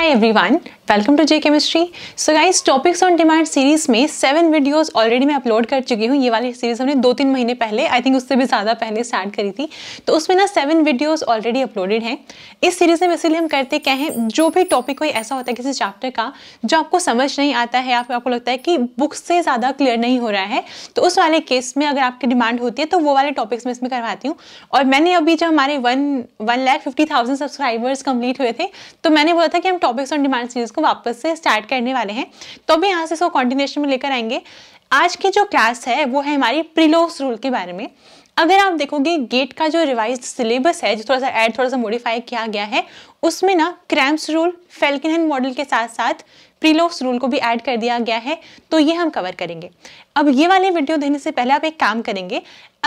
every everyone welcome to J chemistry so guys topics on demand series में seven videos already मैं upload कर चुकी हूँ ये वाली सीरीज हमने दो तीन महीने पहले आई थिंक उससे भी ज़्यादा पहले स्टार्ट करी थी तो उसमें ना सेवन वीडियोस ऑलरेडी अपलोडेड हैं इस सीरीज में इसीलिए हम करते क्या हैं जो भी टॉपिक कोई ऐसा होता है किसी चैप्टर का जो आपको समझ नहीं आता है फिर आपको लगता है कि बुक से ज़्यादा क्लियर नहीं हो रहा है तो उस वाले केस में अगर आपकी डिमांड होती है तो वो वाले टॉपिक्स में इसमें करवाती हूँ और मैंने अभी जब हमारे one one lakh fifty thousand subscribers complete हुए थे तो मैंने बोला था कि हम टॉपिक्स ऑन डिमांड सीरीज को वापस से स्टार्ट करने वाले हैं तो भी यहाँ से इसको कॉन्टिन्यूशन में लेकर आएंगे आज की जो क्लास है वो है हमारी प्रिलोस रूल के बारे में अगर आप देखोगे गेट का जो रिवाइज सिलेबस है जो थोड़ा सा ऐड थोड़ा सा मॉडिफाई किया गया है उसमें ना क्रैम्स रूल फेल्किन मॉडल के साथ साथ प्रीलोक्स रूल को भी ऐड कर दिया गया है तो ये हम कवर करेंगे अब ये वाले वीडियो देने से पहले आप एक काम करेंगे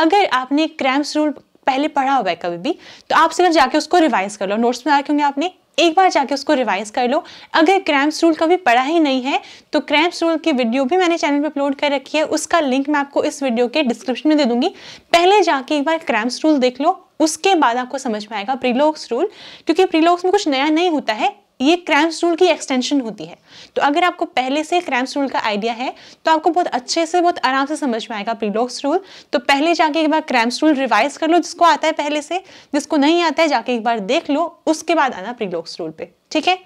अगर आपने क्रैम्स रूल पहले पढ़ा हुआ है कभी भी तो आप सिर्फ जाके उसको रिवाइज कर लो नोट्स में आके होंगे आपने एक बार जाके उसको रिवाइज कर लो अगर क्रैम्स रूल कभी पढ़ा ही नहीं है तो क्रैम्स रूल की वीडियो भी मैंने चैनल पर अपलोड कर रखी है उसका लिंक मैं आपको इस वीडियो के डिस्क्रिप्शन में दे दूंगी पहले जाके एक बार क्रैम्स रूल देख लो उसके बाद आपको समझ में आएगा प्रीलॉक्स रूल क्योंकि प्रीलॉक्स में कुछ नया नहीं होता है ये क्रैम्स रूल की एक्सटेंशन होती है तो अगर आपको पहले से क्रैम्स रूल का आइडिया है तो आपको बहुत अच्छे से बहुत आराम से समझ में आएगा प्रीलॉक्स रूल तो पहले जाके एक बार क्रैम्स रूल रिवाइज कर लो जिसको आता है पहले से जिसको नहीं आता है जाके एक बार देख लो उसके बाद आना प्रीलॉक्स रूल पे ठीक है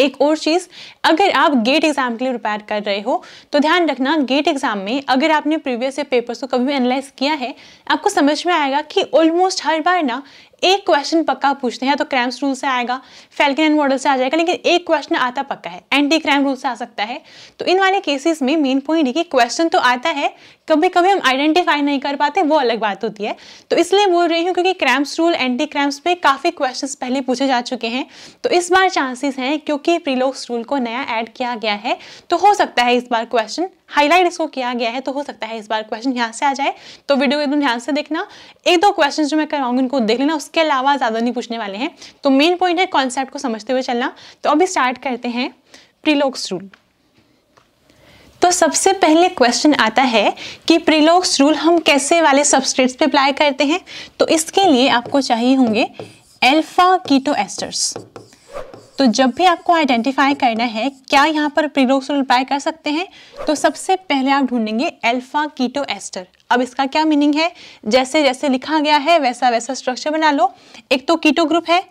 एक और चीज़ अगर आप गेट एग्जाम के लिए प्रिपेयर कर रहे हो तो ध्यान रखना गेट एग्जाम में अगर आपने प्रीवियस पेपर्स को कभी भी एनालाइज किया है आपको समझ में आएगा कि ऑलमोस्ट हर बार ना एक क्वेश्चन पक्का पूछते हैं तो क्रैम्स रूल से आएगा फेल्किन एंड मॉडल से आ जाएगा लेकिन एक क्वेश्चन आता पक्का है एंटी क्रैम रूल से आ सकता है तो इन वाले केसेस में मेन पॉइंट है कि क्वेश्चन तो आता है कभी कभी हम आइडेंटिफाई नहीं कर पाते वो अलग बात होती है तो इसलिए बोल रही हूँ क्योंकि क्रैम्स रूल एंटी क्रैम्स पे काफ़ी क्वेश्चन पहले पूछे जा चुके हैं तो इस बार चांसेस हैं क्योंकि प्रीलोक्स रूल को नया ऐड किया गया है तो हो सकता है इस बार क्वेश्चन हाईलाइट इसको किया गया है तो हो सकता है इस बार क्वेश्चन यहाँ से आ जाए तो वीडियो एकदम ध्यान से देखना एक दो क्वेश्चन जो मैं कराऊंगी उनको देख लेना उसके अलावा ज़्यादा नहीं पूछने वाले हैं तो मेन पॉइंट है कॉन्सेप्ट को समझते हुए चलना तो अभी स्टार्ट करते हैं प्रीलोक्स रूल तो सबसे पहले क्वेश्चन आता है कि प्रीलोक्स रूल हम कैसे वाले सबस्ट्रेट्स पे अप्लाई करते हैं तो इसके लिए आपको चाहिए होंगे एल्फा कीटो एस्टर्स तो जब भी आपको आइडेंटिफाई करना है क्या यहाँ पर प्रीडोक्सोल अप्लाई कर सकते हैं तो सबसे पहले आप ढूंढेंगे एल्फा कीटो एस्टर अब इसका क्या मीनिंग है जैसे जैसे लिखा गया है वैसा वैसा स्ट्रक्चर बना लो एक तो कीटो ग्रुप है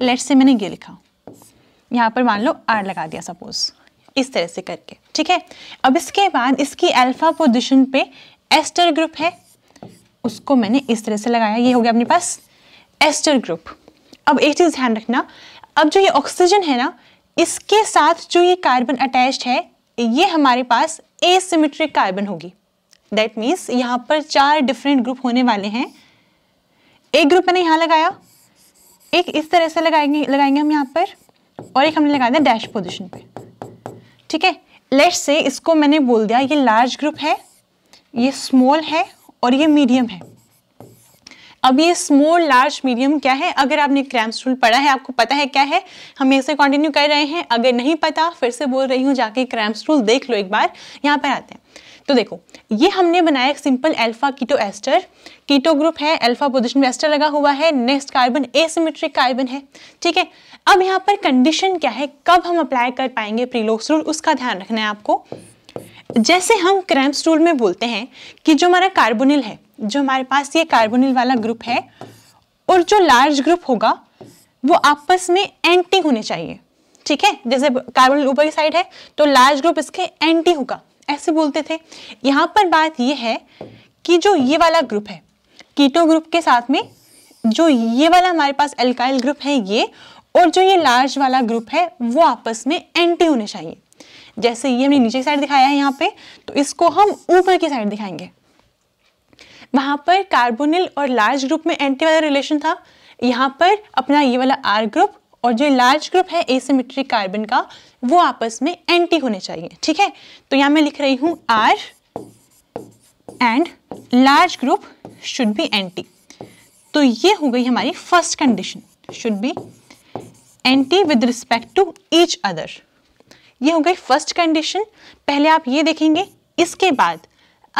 लेट से मैंने ये लिखा यहाँ पर मान लो आर लगा दिया सपोज इस तरह से करके ठीक है अब इसके बाद इसकी एल्फा पोजिशन पे एस्टर ग्रुप है उसको मैंने इस तरह से लगाया ये हो गया अपने पास एस्टर ग्रुप अब एक चीज़ ध्यान रखना अब जो ये ऑक्सीजन है ना इसके साथ जो ये कार्बन अटैच्ड है ये हमारे पास एसिमेट्रिक कार्बन होगी दैट मीन्स यहाँ पर चार डिफरेंट ग्रुप होने वाले हैं एक ग्रुप मैंने यहाँ लगाया एक इस तरह से लगाएंगे लगाएंगे हम यहाँ पर और एक हमने लगा दिया डैश पोजिशन पर ठीक है लेट्स से इसको मैंने बोल दिया ये लार्ज ग्रुप है ये स्मॉल है और ये मीडियम है अब ये स्मॉल लार्ज मीडियम क्या है अगर आपने क्रैम्स रूल पढ़ा है आपको पता है क्या है हम इसे कंटिन्यू कर रहे हैं अगर नहीं पता फिर से बोल रही हूँ जाके क्रैम्स रूल देख लो एक बार यहाँ पर आते हैं तो देखो ये हमने बनाया simple alpha keto ester keto group है अल्फा पोजिशन में एस्टर लगा हुआ है नेक्स्ट कार्बन एसिमेट्रिक कार्बन है ठीक है अब यहाँ पर कंडीशन क्या है कब हम अप्लाई कर पाएंगे प्रीलोक्स रूल उसका ध्यान रखना है आपको जैसे हम क्रैम्स रूल में बोलते हैं कि जो हमारा कार्बोनिल है जो हमारे पास ये कार्बोनिल वाला ग्रुप है और जो लार्ज ग्रुप होगा वो आपस में एंटी होने चाहिए ठीक है जैसे कार्बोनिल ऊपर की साइड है तो लार्ज ग्रुप इसके एंटी होगा ऐसे बोलते थे यहाँ पर बात ये है कि जो ये वाला ग्रुप है कीटो ग्रुप के साथ में जो ये वाला हमारे पास एल्काइल ग्रुप है ये और जो ये लार्ज वाला ग्रुप है वो आपस में एंटी होने चाहिए जैसे ये हमने नीचे की साइड दिखाया है यहाँ पे तो इसको हम ऊपर की साइड दिखाएंगे वहाँ पर कार्बोनिल और लार्ज ग्रुप में एंटी वाला रिलेशन था यहाँ पर अपना ये वाला आर ग्रुप और जो लार्ज ग्रुप है एसिमेट्रिक कार्बन का वो आपस में एंटी होने चाहिए ठीक है तो यहाँ मैं लिख रही हूँ R and large group should be anti तो ये हो गई हमारी first condition should be anti with respect to each other ये हो गई फर्स्ट कंडीशन पहले आप ये देखेंगे इसके बाद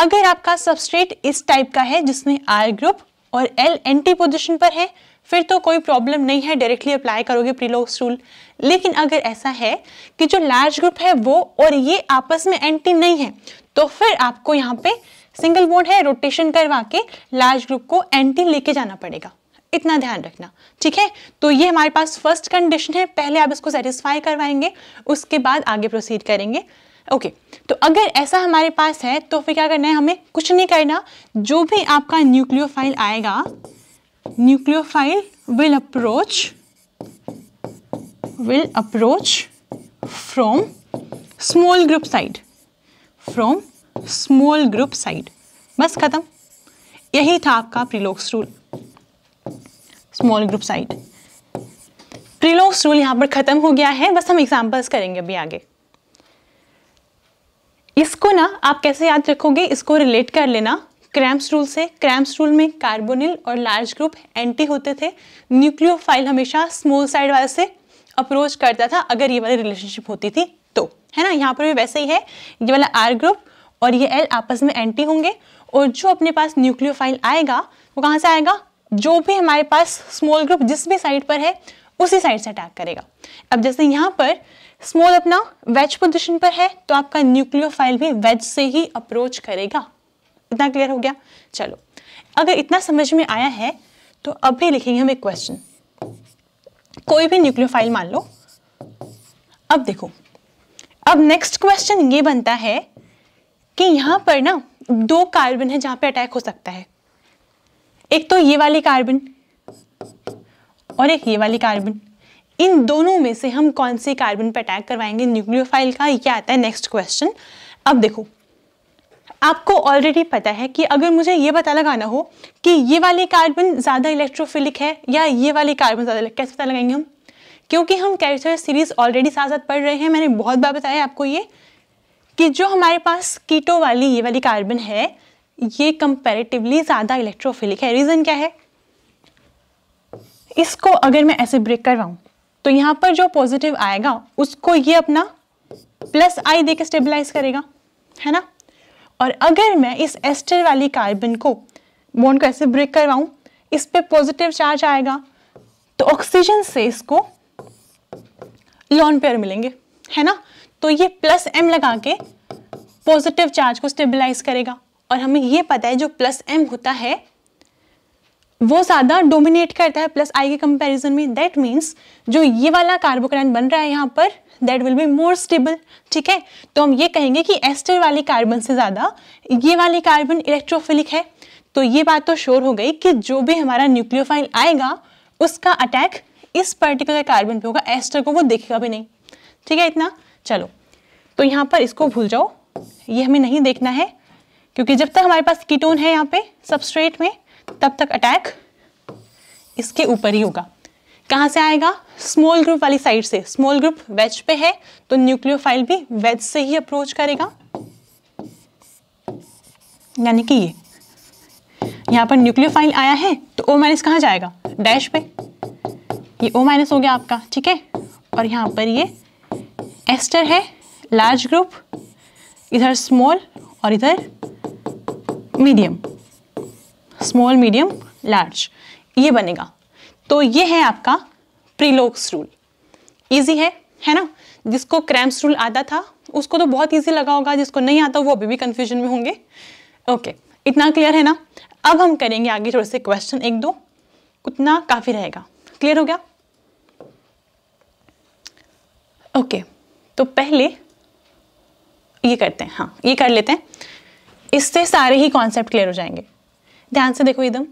अगर आपका सबस्ट्रेट इस टाइप का है जिसमें आर ग्रुप और एल एंटी पोजिशन पर है फिर तो कोई प्रॉब्लम नहीं है डायरेक्टली अप्लाई करोगे प्रीलॉक्स रूल लेकिन अगर ऐसा है कि जो लार्ज ग्रुप है वो और ये आपस में एंटी नहीं है तो फिर आपको यहाँ पे सिंगल बोर्ड है रोटेशन करवा के लार्ज ग्रुप को एंटी लेके जाना पड़ेगा इतना ध्यान रखना ठीक है तो ये हमारे पास फर्स्ट कंडीशन है पहले आप इसको सेटिस्फाई करवाएंगे उसके बाद आगे प्रोसीड करेंगे ओके okay, तो अगर ऐसा हमारे पास है तो फिर क्या करना है हमें कुछ नहीं करना जो भी आपका न्यूक्लियोफाइल आएगा nucleophile will approach will approach from small group side from small group side बस ख़त्म यही था आपका Prelog's rule small group side Prelog's rule यहां पर ख़त्म हो गया है बस हम एग्जाम्पल्स करेंगे अभी आगे इसको ना आप कैसे याद रखोगे इसको रिलेट कर लेना क्रैम्स रूल से क्रैम्स रूल में कार्बोनिल और लार्ज ग्रुप एंटी होते थे न्यूक्लियोफाइल हमेशा स्मॉल साइड वाले से अप्रोच करता था अगर ये वाली रिलेशनशिप होती थी तो है ना यहाँ पर भी वैसे ही है ये वाला आर ग्रुप और ये एल आपस में एंटी होंगे और जो अपने पास न्यूक्लियोफाइल आएगा वो कहाँ से आएगा जो भी हमारे पास स्मॉल ग्रुप जिस भी साइड पर है उसी साइड से अटैक करेगा अब जैसे यहाँ पर स्मॉल अपना वेज पोजिशन पर है तो आपका न्यूक्लियोफाइल भी वेज से ही अप्रोच करेगा इतना क्लियर हो गया चलो अगर इतना समझ में आया है तो अब भी लिखेंगे हम एक क्वेश्चन कोई भी न्यूक्लियोफाइल मान लो अब देखो अब नेक्स्ट क्वेश्चन ये बनता है कि यहां पर ना दो कार्बन है जहां पे अटैक हो सकता है एक तो ये वाली कार्बन और एक ये वाली कार्बन इन दोनों में से हम कौन से कार्बन पर अटैक करवाएंगे न्यूक्लियोफाइल का क्या आता है नेक्स्ट क्वेश्चन अब देखो आपको ऑलरेडी पता है कि अगर मुझे ये पता लगाना हो कि ये वाली कार्बन ज़्यादा इलेक्ट्रोफिलिक है या ये वाले कार्बन ज़्यादा कैसे पता लगाएंगे हम क्योंकि हम कैरेक्टर सीरीज ऑलरेडी साथ साथ पढ़ रहे हैं मैंने बहुत बार बताया आपको ये कि जो हमारे पास कीटो वाली ये वाली कार्बन है ये कंपेरेटिवली ज़्यादा इलेक्ट्रोफिलिक है रीज़न क्या है इसको अगर मैं ऐसे ब्रेक करवाऊँ तो यहाँ पर जो पॉजिटिव आएगा उसको ये अपना प्लस आई देकर स्टेबिलाईज स्टेबलाइज करेगा है ना और अगर मैं इस एस्टर वाली कार्बन को बॉन्ड को ऐसे ब्रेक करवाऊँ इस पर पॉजिटिव चार्ज आएगा तो ऑक्सीजन से इसको लॉन पेयर मिलेंगे है ना तो ये प्लस एम लगा के पॉजिटिव चार्ज को स्टेबलाइज करेगा और हमें ये पता है जो प्लस एम होता है वो ज़्यादा डोमिनेट करता है प्लस आई के कंपैरिजन में दैट मीन्स जो ये वाला कार्बोक्राइन बन रहा है यहाँ पर that will be more stable ठीक है तो हम ये कहेंगे कि एस्टर वाली कार्बन से ज़्यादा ये वाली कार्बन इलेक्ट्रोफिलिक है तो ये बात तो श्योर हो गई कि जो भी हमारा न्यूक्लियोफाइल आएगा उसका अटैक इस पर्टिकुलर कार्बन पर होगा एस्टर को वो देखेगा भी नहीं ठीक है इतना चलो तो यहाँ पर इसको भूल जाओ ये हमें नहीं देखना है क्योंकि जब तक हमारे पास कीटोन है यहाँ पे सबस्ट्रेट में तब तक अटैक इसके ऊपर ही होगा कहाँ से आएगा स्मॉल ग्रुप वाली साइड से स्मॉल ग्रुप वेज पे है तो न्यूक्लियोफाइल भी वेज से ही अप्रोच करेगा यानी कि ये यहाँ पर न्यूक्लियोफाइल आया है तो ओ माइनस कहाँ जाएगा डैश पे ये ओ माइनस हो गया आपका ठीक है और यहाँ पर ये एस्टर है लार्ज ग्रुप इधर स्मॉल और इधर मीडियम स्मॉल मीडियम लार्ज ये बनेगा तो ये है आपका प्रीलोक्स रूल इजी है है ना जिसको क्रैम्स रूल आता था उसको तो बहुत इजी लगा होगा जिसको नहीं आता वो अभी भी कंफ्यूजन में होंगे ओके okay, इतना क्लियर है ना अब हम करेंगे आगे थोड़े से क्वेश्चन एक दो उतना काफ़ी रहेगा क्लियर हो गया ओके okay, तो पहले ये करते हैं हाँ ये कर लेते हैं इससे सारे ही कॉन्सेप्ट क्लियर हो जाएंगे ध्यान से देखो एकदम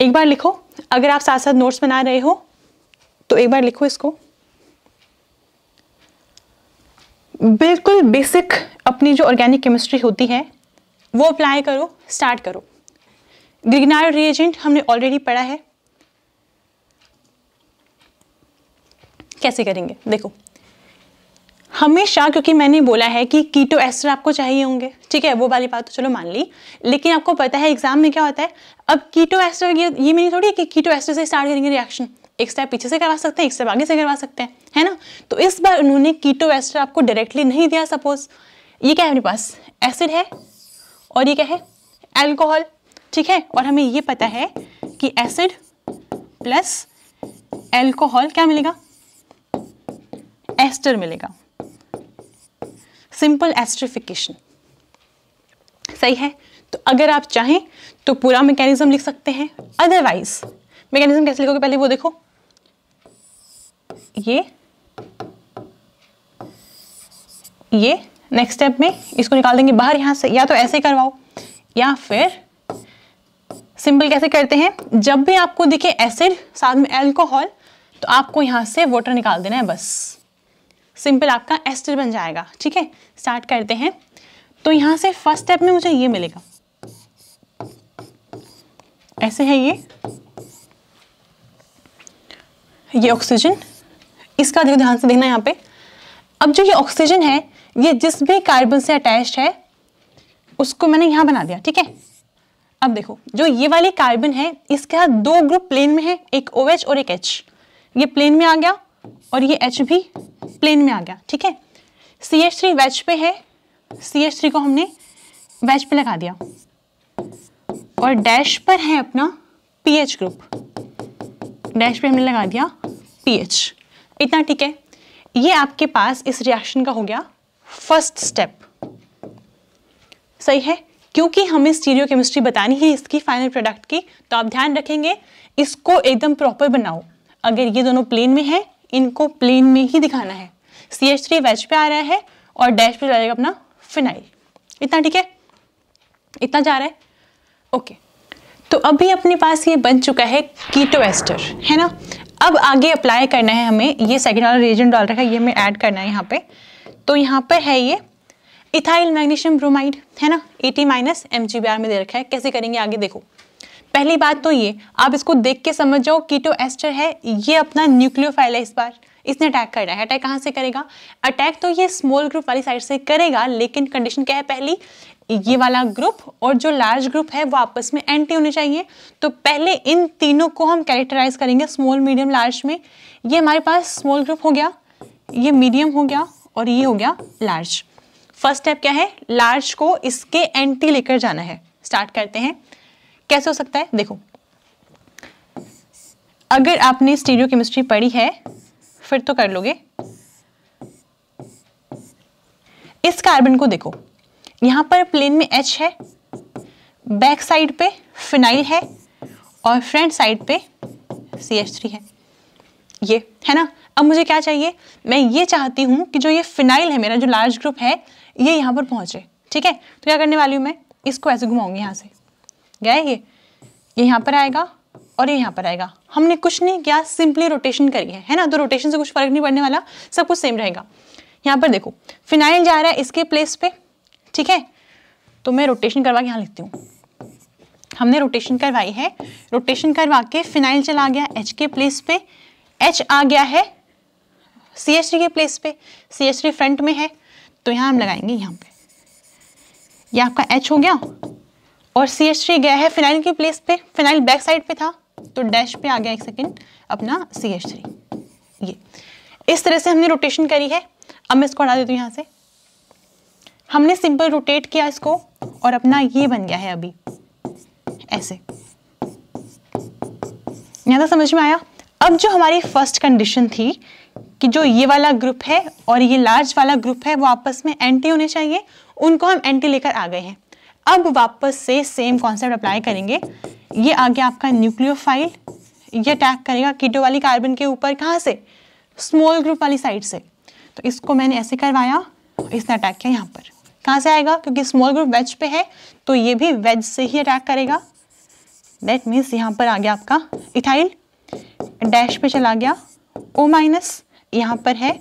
एक बार लिखो अगर आप साथ साथ नोट्स बना रहे हो तो एक बार लिखो इसको बिल्कुल बेसिक अपनी जो ऑर्गेनिक केमिस्ट्री होती है वो अप्लाई करो स्टार्ट करो ग्रिगनार रिएजेंट हमने ऑलरेडी पढ़ा है कैसे करेंगे देखो हमेशा क्योंकि मैंने बोला है कि कीटो एस्टर आपको चाहिए होंगे ठीक है वो वाली बात तो चलो मान ली लेकिन आपको पता है एग्जाम में क्या होता है अब कीटो एस्टर ये ये मेरी थोड़ी है कि कीटो एस्टर से स्टार्ट करेंगे रिएक्शन एक स्टेप पीछे से करवा सकते हैं एक स्टेप आगे से करवा सकते हैं है ना तो इस बार उन्होंने कीटो एस्टर आपको डायरेक्टली नहीं दिया सपोज ये क्या है मेरे पास एसिड है और ये क्या है एल्कोहल ठीक है और हमें ये पता है कि एसिड प्लस एल्कोहल क्या मिलेगा एस्टर मिलेगा सिंपल एस्ट्रिफिकेशन सही है तो अगर आप चाहें तो पूरा मैकेनिज्म लिख सकते हैं अदरवाइज मैकेनिज्म कैसे लिखोगे पहले वो देखो ये ये नेक्स्ट स्टेप में इसको निकाल देंगे बाहर यहां से या तो ऐसे करवाओ या फिर सिंपल कैसे करते हैं जब भी आपको दिखे एसिड साथ में एल्कोहल तो आपको यहां से वाटर निकाल देना है बस सिंपल आपका एस्टर बन जाएगा ठीक है स्टार्ट करते हैं तो यहाँ से फर्स्ट स्टेप में मुझे ये मिलेगा ऐसे है ये ये ऑक्सीजन इसका देखो ध्यान से देखना यहाँ पे अब जो ये ऑक्सीजन है ये जिस भी कार्बन से अटैच है उसको मैंने यहाँ बना दिया ठीक है अब देखो जो ये वाली कार्बन है इसका दो ग्रुप प्लेन में है एक ओ OH और एक एच ये प्लेन में आ गया और ये एच भी प्लेन में आ गया ठीक है सी एच थ्री वेज पे है सी एच थ्री को हमने वेज पे लगा दिया और डैश पर है अपना पी एच ग्रुप डैश पे हमने लगा दिया पी एच इतना ठीक है ये आपके पास इस रिएक्शन का हो गया फर्स्ट स्टेप सही है क्योंकि हमें स्टीरियो केमिस्ट्री बतानी है इसकी फाइनल प्रोडक्ट की तो आप ध्यान रखेंगे इसको एकदम प्रॉपर बनाओ अगर ये दोनों प्लेन में है इनको प्लेन में ही दिखाना है सी एच थ्री वेज पे आ रहा है और डैश पे जाएगा अपना फिनाइल इतना ठीक है इतना जा रहा है ओके तो अभी अपने पास ये बन चुका है कीटो एस्टर है ना अब आगे अप्लाई करना है हमें ये सेकेंड वाला रिएजेंट डाल रखा है ये हमें ऐड करना है यहाँ पे तो यहाँ पर है ये इथाइल मैग्नीशियम ब्रोमाइड है ना 80 माइनस एम में दे रखा है कैसे करेंगे आगे देखो पहली बात तो ये आप इसको देख के समझ जाओ कीटो एस्टर है ये अपना न्यूक्लियोफाइल है इस बार इसने अटैक करना है अटैक कहाँ से करेगा अटैक तो ये स्मॉल ग्रुप वाली साइड से करेगा लेकिन कंडीशन क्या है पहली ये वाला ग्रुप और जो लार्ज ग्रुप है वो आपस में एंटी होने चाहिए तो पहले इन तीनों को हम कैरेक्टराइज करेंगे स्मॉल मीडियम लार्ज में ये हमारे पास स्मॉल ग्रुप हो गया ये मीडियम हो गया और ये हो गया लार्ज फर्स्ट स्टेप क्या है लार्ज को इसके एंटी लेकर जाना है स्टार्ट करते हैं कैसे हो सकता है देखो अगर आपने स्टीरियो केमिस्ट्री पढ़ी है फिर तो कर लोगे इस कार्बन को देखो यहां पर प्लेन में एच है बैक साइड पे फिनाइल है और फ्रंट साइड पे सी एच थ्री है ये है ना अब मुझे क्या चाहिए मैं ये चाहती हूं कि जो ये फिनाइल है मेरा जो लार्ज ग्रुप है ये यहां पर पहुंचे ठीक है तो क्या करने वाली हूं मैं इसको ऐसे घुमाऊंगी यहां से गया ये ये यहाँ पर आएगा और ये यहाँ पर आएगा हमने कुछ नहीं किया सिंपली रोटेशन करी है है ना तो रोटेशन से कुछ फर्क नहीं पड़ने वाला सब कुछ सेम रहेगा यहाँ पर देखो फिनाइल जा रहा है इसके प्लेस पे ठीक है तो मैं रोटेशन करवा के यहाँ लिखती हूँ हमने रोटेशन करवाई है रोटेशन करवा के फिनाइल चला गया एच के प्लेस पे एच आ गया है सी एच के प्लेस पे सी एच फ्रंट में है तो यहाँ हम लगाएंगे यहाँ पे ये यह आपका एच हो गया और सी एच थ्री गया है फिनाइल की प्लेस पे फिनाइल बैक साइड पे था तो डैश पे आ गया एक सेकेंड अपना सी एच थ्री ये इस तरह से हमने रोटेशन करी है अब मैं इसको हटा देती हूँ यहाँ से हमने सिंपल रोटेट किया इसको और अपना ये बन गया है अभी ऐसे यहाँ तक समझ में आया अब जो हमारी फर्स्ट कंडीशन थी कि जो ये वाला ग्रुप है और ये लार्ज वाला ग्रुप है वो आपस में एंटी होने चाहिए उनको हम एंटी लेकर आ गए हैं अब वापस से सेम कॉन्सेप्ट अप्लाई करेंगे ये आ गया आपका न्यूक्लियोफाइल ये अटैक करेगा कीटो वाली कार्बन के ऊपर कहाँ से स्मॉल ग्रुप वाली साइड से तो इसको मैंने ऐसे करवाया इसने अटैक किया यहाँ पर कहाँ से आएगा क्योंकि स्मॉल ग्रुप वेज पे है तो ये भी वेज से ही अटैक करेगा दैट मीन्स यहाँ पर आ गया आपका इथाइल डैश पे चला गया ओ माइनस यहाँ पर है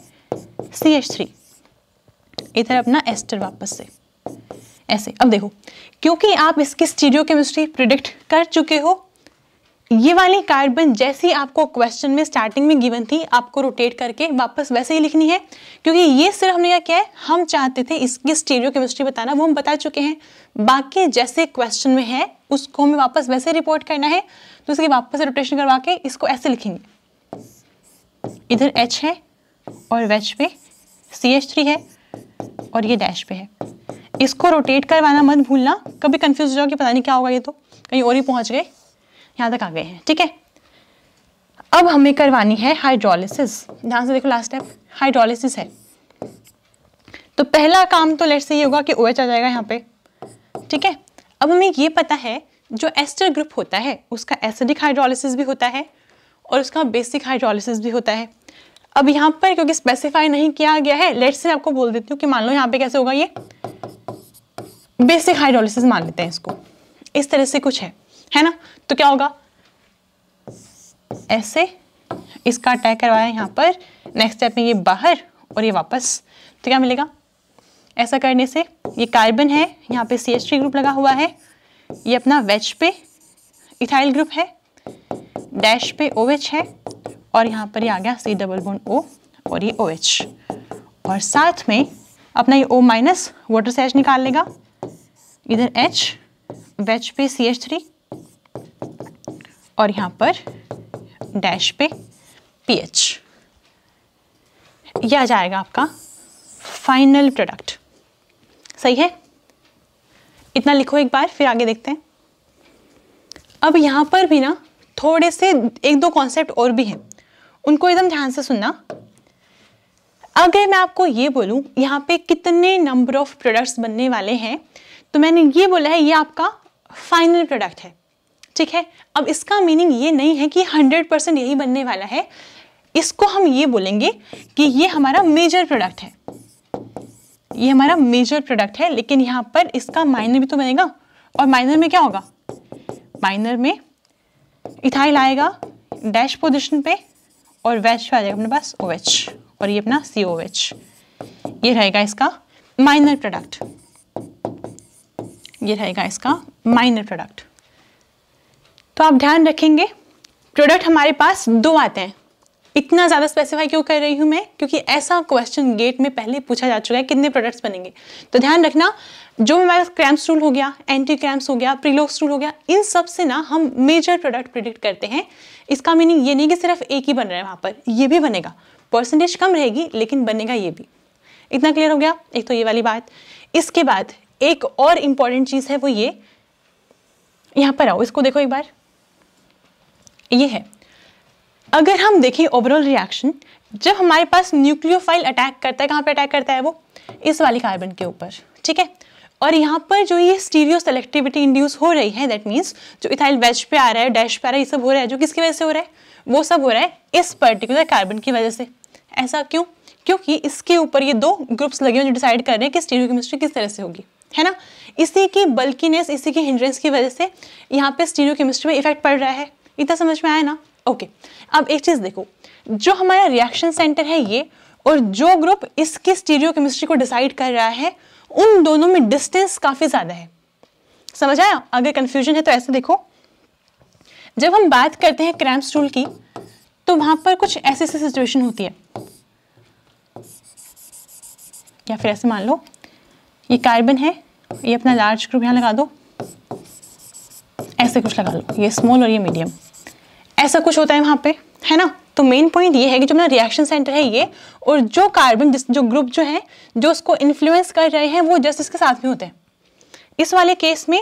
सी एच थ्री इधर अपना एस्टर वापस से ऐसे अब देखो क्योंकि आप इसकी स्टीरियो केमिस्ट्री प्रिडिक्ट कर चुके हो ये वाली कार्बन जैसी आपको क्वेश्चन में स्टार्टिंग में गिवन थी आपको रोटेट करके वापस वैसे ही लिखनी है क्योंकि ये सिर्फ हमने क्या किया है हम चाहते थे इसकी स्टीरियो केमिस्ट्री बताना वो हम बता चुके हैं बाकी जैसे क्वेश्चन में है उसको हमें वापस वैसे रिपोर्ट करना है तो इसके वापस रोटेशन करवा के इसको ऐसे लिखेंगे इधर एच है और वेच पे सी एच थ्री है और ये डैश पे है इसको रोटेट करवाना मत भूलना कभी कंफ्यूज हो जाओ कि पता नहीं क्या होगा ये तो कहीं और ही पहुंच गए यहाँ तक आ गए हैं ठीक है अब हमें करवानी है हाइड्रोलिसिस ध्यान से देखो लास्ट स्टेप हाइड्रोलिसिस है तो पहला काम तो लेट से ये होगा कि ओ OH आ जाएगा यहाँ पे ठीक है अब हमें ये पता है जो एस्टर ग्रुप होता है उसका एसिडिक हाइड्रोलिसिस भी होता है और उसका बेसिक हाइड्रोलिसिस भी होता है अब यहाँ पर क्योंकि स्पेसिफाई नहीं किया गया है लेट से आपको बोल देती हूँ कि मान लो यहाँ पे कैसे होगा ये बेसिक हाइड्रोलिसिस मान लेते हैं इसको इस तरह से कुछ है है ना तो क्या होगा ऐसे इसका अटैक करवाया यहाँ पर नेक्स्ट स्टेप में ये बाहर और ये वापस तो क्या मिलेगा ऐसा करने से ये कार्बन है यहाँ पे सी एच ग्रुप लगा हुआ है ये अपना वेच पे इथाइल ग्रुप है डैश पे ओ OH है और यहाँ पर ये आ गया सी डबल बोन ओ और ये ओ एच और साथ में अपना ये ओ माइनस वाटर से एच निकाल लेगा इधर एच वेच पे सी एच थ्री और यहाँ पर डैश पे पी एच यह आ जाएगा आपका फाइनल प्रोडक्ट सही है इतना लिखो एक बार फिर आगे देखते हैं अब यहाँ पर भी ना थोड़े से एक दो कॉन्सेप्ट और भी हैं उनको एकदम ध्यान से सुनना अगर मैं आपको ये बोलूं यहाँ पे कितने नंबर ऑफ प्रोडक्ट्स बनने वाले हैं तो मैंने ये बोला है ये आपका फाइनल प्रोडक्ट है ठीक है अब इसका मीनिंग ये नहीं है कि 100 परसेंट यही बनने वाला है इसको हम ये बोलेंगे कि ये हमारा मेजर प्रोडक्ट है ये हमारा मेजर प्रोडक्ट है लेकिन यहाँ पर इसका माइनर भी तो बनेगा और माइनर में क्या होगा माइनर में इथाइल आएगा डैश पोजिशन पे और वेच आ जाएगा अपने पास ओएच और ये अपना सी ओएच ये रहेगा इसका माइनर प्रोडक्ट ये रहेगा इसका माइनर प्रोडक्ट तो आप ध्यान रखेंगे प्रोडक्ट हमारे पास दो आते हैं इतना ज़्यादा स्पेसिफाई क्यों कर रही हूँ मैं क्योंकि ऐसा क्वेश्चन गेट में पहले पूछा जा चुका है कितने प्रोडक्ट्स बनेंगे तो ध्यान रखना जो हमारे पास क्रैम्स रूल हो गया एंटी क्रैम्स हो गया प्रीलोक्स रूल हो गया इन सब से ना हम मेजर प्रोडक्ट प्रिडिक्ट करते हैं इसका मीनिंग ये नहीं कि सिर्फ एक ही बन रहा है वहाँ पर ये भी बनेगा परसेंटेज कम रहेगी लेकिन बनेगा ये भी इतना क्लियर हो गया एक तो ये वाली बात इसके बाद एक और इम्पॉर्टेंट चीज़ है वो ये यहाँ पर आओ इसको देखो एक बार ये है अगर हम देखें ओवरऑल रिएक्शन जब हमारे पास न्यूक्लियोफाइल अटैक करता है कहाँ पे अटैक करता है वो इस वाली कार्बन के ऊपर ठीक है और यहाँ पर जो ये स्टीरियो सेलेक्टिविटी इंड्यूस हो रही है दैट मीन्स जो इथाइल वेज पे आ रहा है डैश पे आ रहा है ये सब हो रहा है जो किसकी वजह से हो रहा है वो सब हो रहा है इस पर्टिकुलर कार्बन की वजह से ऐसा क्यों क्योंकि इसके ऊपर ये दो ग्रुप्स लगे हुए जो डिसाइड कर रहे हैं कि स्टीरियो केमिस्ट्री किस तरह से होगी है ना इसी की बल्किनेस इसी की हिंड्रेंस की वजह से यहाँ पे स्टीरियो केमिस्ट्री में इफेक्ट पड़ रहा है इतना समझ में आया ना ओके अब एक चीज़ देखो जो हमारा रिएक्शन सेंटर है ये और जो ग्रुप इसकी स्टीरियो केमिस्ट्री को डिसाइड कर रहा है उन दोनों में डिस्टेंस काफ़ी ज़्यादा है समझ आया अगर कंफ्यूजन है तो ऐसे देखो जब हम बात करते हैं क्रैम स्टूल की तो वहां पर कुछ ऐसी ऐसी सिचुएशन होती है या फिर ऐसे मान लो ये कार्बन है ये अपना लार्ज ग्रुप यहाँ लगा दो ऐसे कुछ लगा लो ये स्मॉल और ये मीडियम ऐसा कुछ होता है वहाँ पे है ना तो मेन पॉइंट ये है कि जो अपना रिएक्शन सेंटर है ये और जो कार्बन जिस जो ग्रुप जो है जो उसको इन्फ्लुएंस कर रहे हैं वो जस्ट इसके साथ में होते हैं इस वाले केस में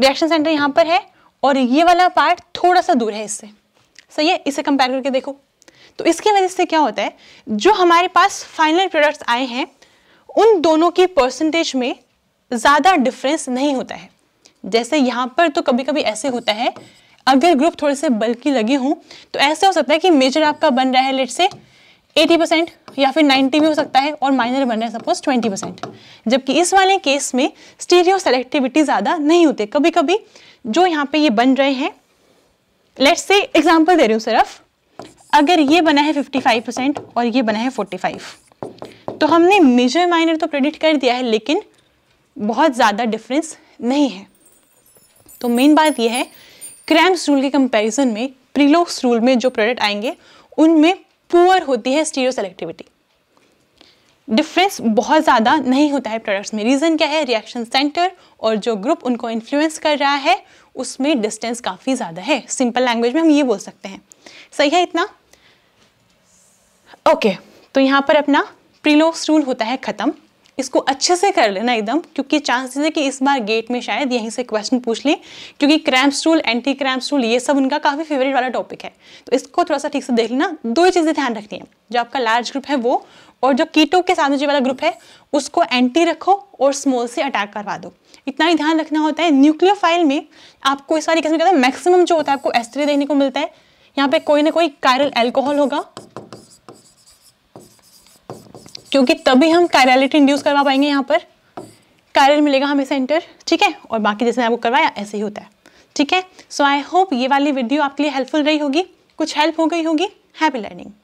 रिएक्शन सेंटर यहाँ पर है और ये वाला पार्ट थोड़ा सा दूर है इससे सही है इसे कंपेयर करके देखो तो इसकी वजह से क्या होता है जो हमारे पास फाइनल प्रोडक्ट्स आए हैं उन दोनों की परसेंटेज में ज़्यादा डिफरेंस नहीं होता है जैसे यहाँ पर तो कभी कभी ऐसे होता है अगर ग्रुप थोड़े से बल्कि लगे हों तो ऐसे हो सकता है कि मेजर आपका बन रहा है लेट से 80 परसेंट या फिर 90 भी हो सकता है और माइनर बन रहा है सपोज 20 परसेंट जबकि इस वाले केस में स्टीरियो सेलेक्टिविटी ज़्यादा नहीं होते कभी कभी जो यहाँ पे ये बन रहे हैं लेट से एग्जाम्पल दे रही हूँ सिर्फ अगर ये बना है 55 परसेंट और ये बना है 45 तो हमने मेजर माइनर तो प्रेडिक्ट कर दिया है लेकिन बहुत ज़्यादा डिफरेंस नहीं है तो मेन बात यह है क्रैम्स रूल के कंपैरिजन में प्रीलोक्स रूल में जो प्रोडक्ट आएंगे उनमें पुअर होती है स्टीरियो सेलेक्टिविटी डिफरेंस बहुत ज़्यादा नहीं होता है प्रोडक्ट्स में रीज़न क्या है रिएक्शन सेंटर और जो ग्रुप उनको इन्फ्लुएंस कर रहा है उसमें डिस्टेंस काफ़ी ज़्यादा है सिंपल लैंग्वेज में हम ये बोल सकते हैं सही है इतना ओके okay, तो यहाँ पर अपना प्रीलोक्स रूल होता है ख़त्म इसको अच्छे से कर लेना एकदम क्योंकि चांसेस है कि इस बार गेट में शायद यहीं से क्वेश्चन पूछ लें क्योंकि Cram rule anti Cram rule ये सब उनका काफ़ी फेवरेट वाला टॉपिक है तो इसको थोड़ा सा ठीक से देख लेना दो ही चीज़ें ध्यान रखनी है जो आपका लार्ज ग्रुप है वो और जो कीटो के सामने जो वाला ग्रुप है उसको एंटी रखो और स्मॉल से अटैक करवा दो इतना ही ध्यान रखना होता है न्यूक्लियो में आपको इस सारी किस्म का मैक्सिमम मतलब जो होता है आपको एस्ट्रे देखने को मिलता है यहाँ पे कोई ना कोई कायरल एल्कोहल होगा क्योंकि तभी हम कायरलिटी इंड्यूस करवा पाएंगे यहाँ पर कायरल मिलेगा हमें सेंटर ठीक है और बाकी जैसे आपको करवाया ऐसे ही होता है ठीक है सो आई होप ये वाली वीडियो आपके लिए हेल्पफुल रही होगी कुछ हेल्प हो गई होगी हैप्पी लर्निंग